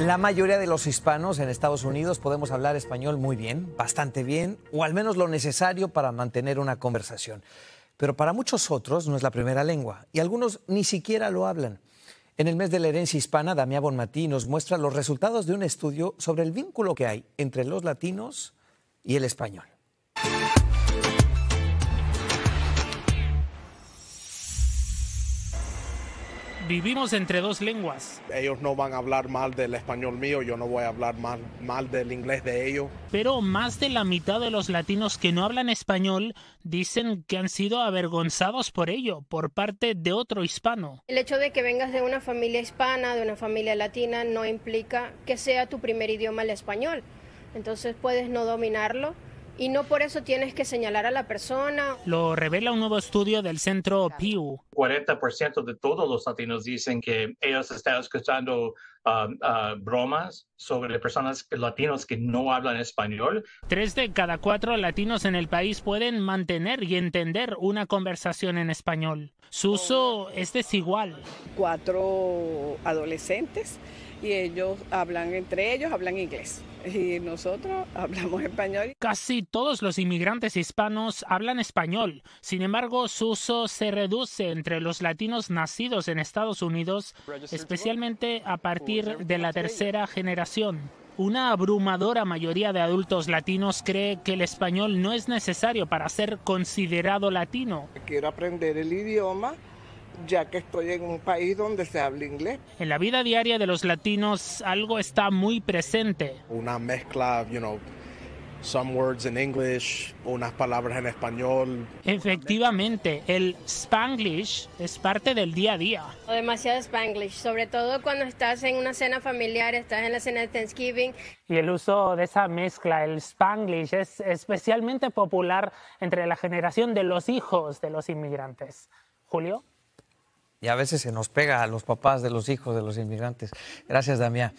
La mayoría de los hispanos en Estados Unidos podemos hablar español muy bien, bastante bien, o al menos lo necesario para mantener una conversación. Pero para muchos otros no es la primera lengua y algunos ni siquiera lo hablan. En el mes de la herencia hispana, Damián Bonmatí nos muestra los resultados de un estudio sobre el vínculo que hay entre los latinos y el español. vivimos entre dos lenguas. Ellos no van a hablar mal del español mío, yo no voy a hablar mal, del inglés de ellos. Pero más de la mitad de los latinos que no hablan español dicen que han sido avergonzados por ello, por parte de otro hispano. El hecho de que vengas de una familia hispana, de una familia latina, no implica que sea tu primer idioma el español. Entonces puedes no dominarlo y no por eso tienes que señalar a la persona. Lo revela un nuevo estudio del centro Pew. 40% de todos los latinos dicen que ellos están escuchando um, uh, bromas sobre personas latinos que no hablan español. Tres de cada cuatro latinos en el país pueden mantener y entender una conversación en español. Su uso es desigual. Cuatro adolescentes y ellos hablan entre ellos, hablan inglés y nosotros hablamos español. Casi todos los inmigrantes hispanos hablan español, sin embargo su uso se reduce entre los latinos nacidos en Estados Unidos, especialmente a partir de la tercera generación. Una abrumadora mayoría de adultos latinos cree que el español no es necesario para ser considerado latino. Quiero aprender el idioma ya que estoy en un país donde se habla inglés. En la vida diaria de los latinos algo está muy presente. Una mezcla, you know, some words in English, unas palabras en español. Efectivamente, el Spanglish es parte del día a día. Demasiado Spanglish, sobre todo cuando estás en una cena familiar, estás en la cena de Thanksgiving. Y el uso de esa mezcla, el Spanglish, es especialmente popular entre la generación de los hijos de los inmigrantes. Julio y a veces se nos pega a los papás de los hijos de los inmigrantes. Gracias, Damián.